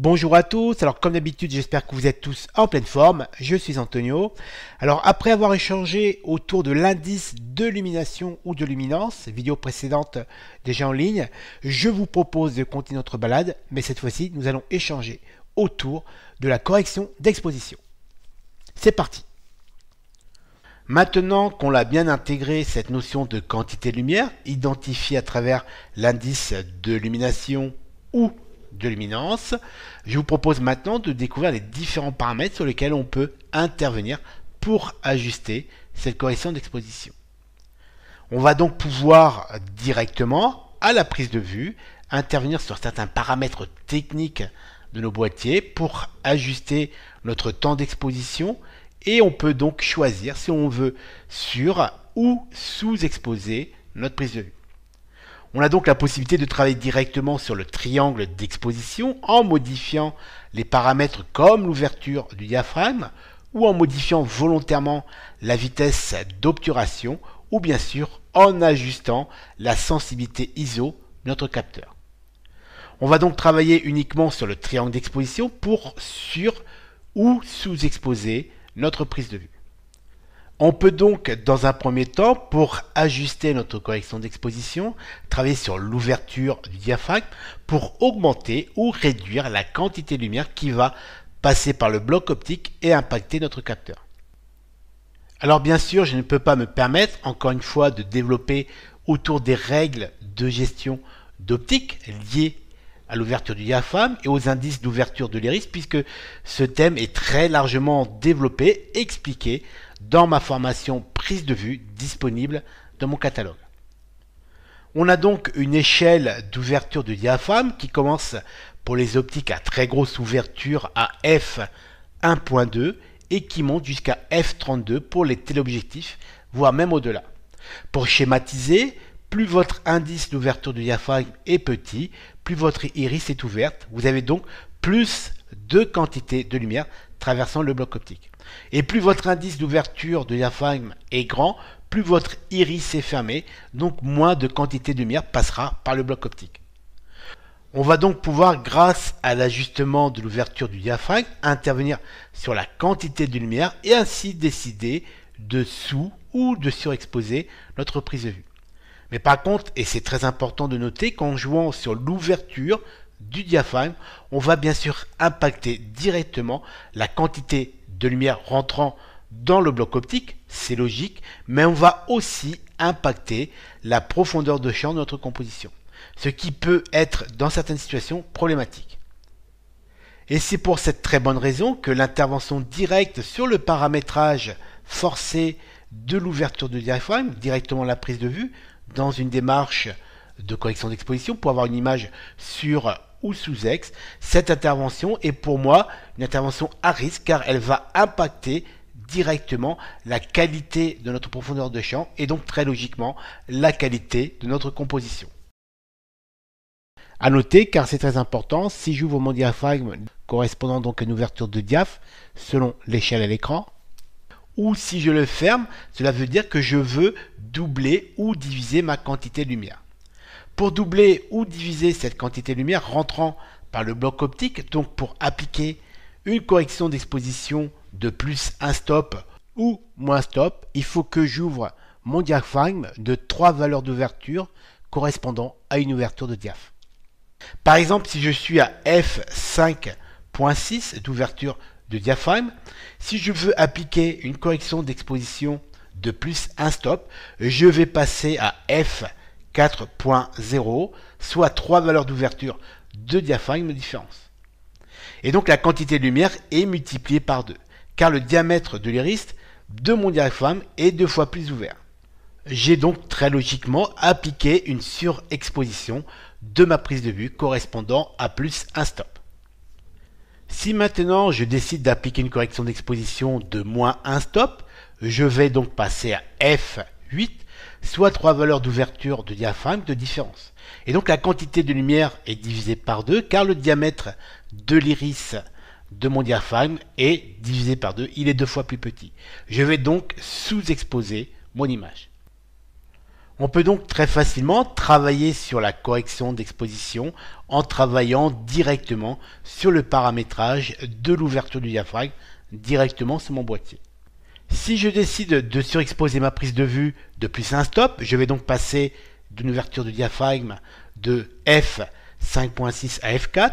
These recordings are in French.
Bonjour à tous, alors comme d'habitude j'espère que vous êtes tous en pleine forme, je suis Antonio. Alors après avoir échangé autour de l'indice de lumination ou de luminance, vidéo précédente déjà en ligne, je vous propose de continuer notre balade, mais cette fois-ci nous allons échanger autour de la correction d'exposition. C'est parti Maintenant qu'on l'a bien intégré, cette notion de quantité de lumière, identifiée à travers l'indice de lumination ou de luminance. Je vous propose maintenant de découvrir les différents paramètres sur lesquels on peut intervenir pour ajuster cette correction d'exposition. On va donc pouvoir directement, à la prise de vue, intervenir sur certains paramètres techniques de nos boîtiers pour ajuster notre temps d'exposition et on peut donc choisir si on veut sur ou sous-exposer notre prise de vue. On a donc la possibilité de travailler directement sur le triangle d'exposition en modifiant les paramètres comme l'ouverture du diaphragme ou en modifiant volontairement la vitesse d'obturation ou bien sûr en ajustant la sensibilité ISO de notre capteur. On va donc travailler uniquement sur le triangle d'exposition pour sur ou sous-exposer notre prise de vue. On peut donc, dans un premier temps, pour ajuster notre correction d'exposition, travailler sur l'ouverture du diaphragme pour augmenter ou réduire la quantité de lumière qui va passer par le bloc optique et impacter notre capteur. Alors bien sûr, je ne peux pas me permettre, encore une fois, de développer autour des règles de gestion d'optique liées à l'ouverture du diaphragme et aux indices d'ouverture de l'iris, puisque ce thème est très largement développé, expliqué dans ma formation prise de vue disponible dans mon catalogue. On a donc une échelle d'ouverture de diaphragme qui commence pour les optiques à très grosse ouverture à f 1.2 et qui monte jusqu'à f32 pour les téléobjectifs, voire même au-delà. Pour schématiser, plus votre indice d'ouverture du diaphragme est petit, plus votre iris est ouverte. Vous avez donc plus de quantité de lumière traversant le bloc optique. Et plus votre indice d'ouverture de diaphragme est grand, plus votre iris est fermé, donc moins de quantité de lumière passera par le bloc optique. On va donc pouvoir, grâce à l'ajustement de l'ouverture du diaphragme, intervenir sur la quantité de lumière et ainsi décider de sous ou de surexposer notre prise de vue. Mais par contre, et c'est très important de noter, qu'en jouant sur l'ouverture du diaphragme, on va bien sûr impacter directement la quantité de lumière rentrant dans le bloc optique, c'est logique, mais on va aussi impacter la profondeur de champ de notre composition, ce qui peut être dans certaines situations problématique. Et c'est pour cette très bonne raison que l'intervention directe sur le paramétrage forcé de l'ouverture du diaphragme, directement la prise de vue, dans une démarche de correction d'exposition pour avoir une image sur ou sous-ex, cette intervention est pour moi une intervention à risque car elle va impacter directement la qualité de notre profondeur de champ et donc très logiquement la qualité de notre composition. À noter, car c'est très important, si j'ouvre mon diaphragme correspondant donc à une ouverture de diaph selon l'échelle à l'écran, ou si je le ferme, cela veut dire que je veux doubler ou diviser ma quantité de lumière pour doubler ou diviser cette quantité de lumière rentrant par le bloc optique, donc pour appliquer une correction d'exposition de plus un stop ou moins stop, il faut que j'ouvre mon diaphragme de trois valeurs d'ouverture correspondant à une ouverture de diaphragme. Par exemple, si je suis à f5.6 d'ouverture de diaphragme, si je veux appliquer une correction d'exposition de plus un stop, je vais passer à f 4.0, soit trois valeurs d'ouverture de diaphragme différence. Et donc la quantité de lumière est multipliée par 2, car le diamètre de l'iris de mon diaphragme est deux fois plus ouvert. J'ai donc très logiquement appliqué une surexposition de ma prise de vue correspondant à plus un stop. Si maintenant je décide d'appliquer une correction d'exposition de moins un stop, je vais donc passer à F8 soit trois valeurs d'ouverture de diaphragme de différence. Et donc la quantité de lumière est divisée par deux car le diamètre de l'iris de mon diaphragme est divisé par deux. il est deux fois plus petit. Je vais donc sous-exposer mon image. On peut donc très facilement travailler sur la correction d'exposition en travaillant directement sur le paramétrage de l'ouverture du diaphragme directement sur mon boîtier. Si je décide de surexposer ma prise de vue de plus un stop, je vais donc passer d'une ouverture de diaphragme de F5.6 à F4.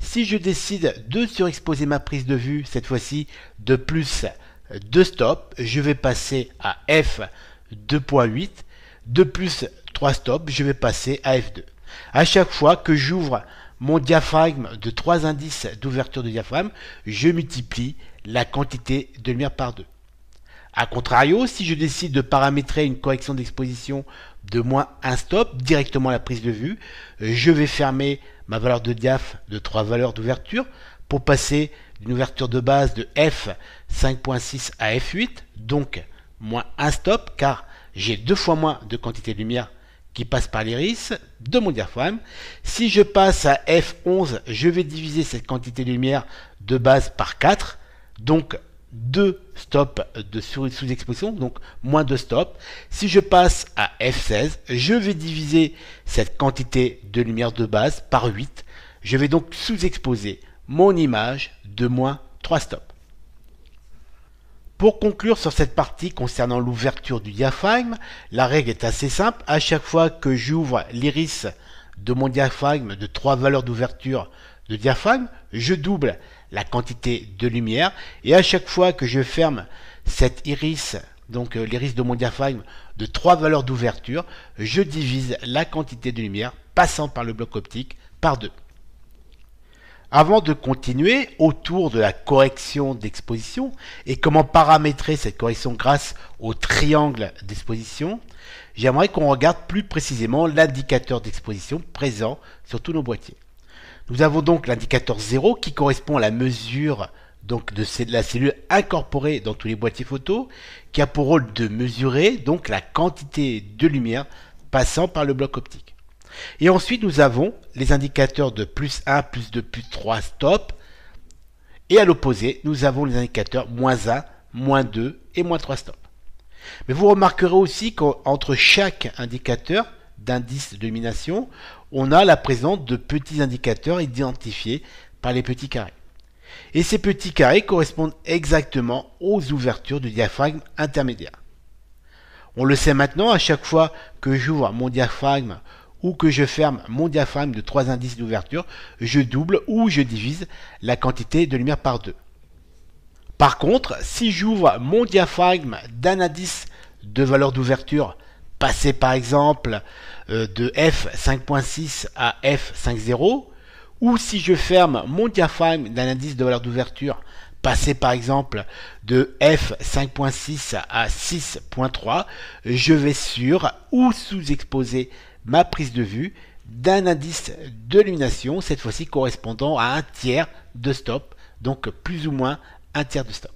Si je décide de surexposer ma prise de vue, cette fois-ci, de plus deux stops, je vais passer à F2.8. De plus trois stops, je vais passer à F2. À chaque fois que j'ouvre mon diaphragme de trois indices d'ouverture de diaphragme, je multiplie la quantité de lumière par deux. A contrario, si je décide de paramétrer une correction d'exposition de moins un stop directement à la prise de vue, je vais fermer ma valeur de diaph de trois valeurs d'ouverture pour passer d'une ouverture de base de F 5.6 à F8, donc moins un stop car j'ai deux fois moins de quantité de lumière qui passe par l'iris de mon diaphragme. Si je passe à F11, je vais diviser cette quantité de lumière de base par 4, donc 2 stops de sous-exposition, donc moins 2 stops. Si je passe à F16, je vais diviser cette quantité de lumière de base par 8. Je vais donc sous-exposer mon image de moins 3 stops. Pour conclure sur cette partie concernant l'ouverture du diaphragme, la règle est assez simple. À chaque fois que j'ouvre l'iris de mon diaphragme de trois valeurs d'ouverture de diaphragme, je double la quantité de lumière. Et à chaque fois que je ferme cette iris, donc euh, l'iris de mon diaphragme, de trois valeurs d'ouverture, je divise la quantité de lumière passant par le bloc optique par deux. Avant de continuer autour de la correction d'exposition et comment paramétrer cette correction grâce au triangle d'exposition, j'aimerais qu'on regarde plus précisément l'indicateur d'exposition présent sur tous nos boîtiers. Nous avons donc l'indicateur 0 qui correspond à la mesure donc de la cellule incorporée dans tous les boîtiers photo qui a pour rôle de mesurer donc la quantité de lumière passant par le bloc optique. Et ensuite nous avons les indicateurs de plus 1, plus 2, plus 3 stop. Et à l'opposé, nous avons les indicateurs moins 1, moins 2 et moins 3 stop. Mais vous remarquerez aussi qu'entre chaque indicateur, d'indices de domination, on a la présence de petits indicateurs identifiés par les petits carrés. Et ces petits carrés correspondent exactement aux ouvertures du diaphragme intermédiaire. On le sait maintenant, à chaque fois que j'ouvre mon diaphragme ou que je ferme mon diaphragme de trois indices d'ouverture, je double ou je divise la quantité de lumière par deux. Par contre, si j'ouvre mon diaphragme d'un indice de valeur d'ouverture passer par exemple euh, de F5.6 à F5.0, ou si je ferme mon diaphragme d'un indice de valeur d'ouverture, passer par exemple de F5.6 à 6.3, je vais sur ou sous-exposer ma prise de vue d'un indice de lumination, cette fois-ci correspondant à un tiers de stop, donc plus ou moins un tiers de stop.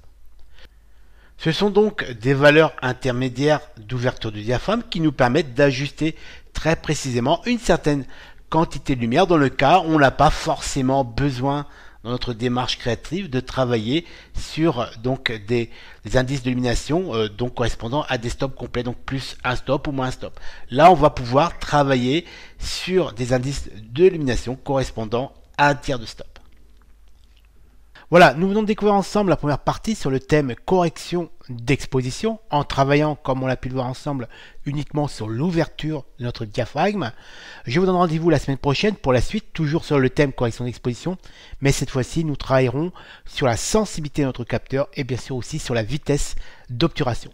Ce sont donc des valeurs intermédiaires d'ouverture du diaphragme qui nous permettent d'ajuster très précisément une certaine quantité de lumière dans le cas où on n'a pas forcément besoin dans notre démarche créative de travailler sur donc des, indices de lumination euh, donc correspondant à des stops complets donc plus un stop ou moins un stop. Là, on va pouvoir travailler sur des indices de lumination correspondant à un tiers de stop. Voilà, nous venons de découvrir ensemble la première partie sur le thème correction d'exposition en travaillant, comme on l'a pu le voir ensemble, uniquement sur l'ouverture de notre diaphragme. Je vous donne rendez-vous la semaine prochaine pour la suite, toujours sur le thème correction d'exposition, mais cette fois-ci nous travaillerons sur la sensibilité de notre capteur et bien sûr aussi sur la vitesse d'obturation.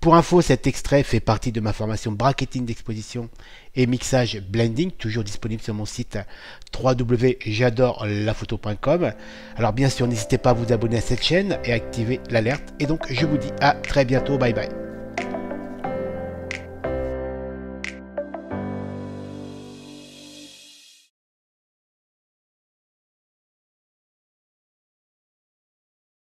Pour info, cet extrait fait partie de ma formation bracketing d'exposition et mixage blending, toujours disponible sur mon site www.jadorlaphoto.com. Alors bien sûr, n'hésitez pas à vous abonner à cette chaîne et activer l'alerte. Et donc, je vous dis à très bientôt. Bye bye.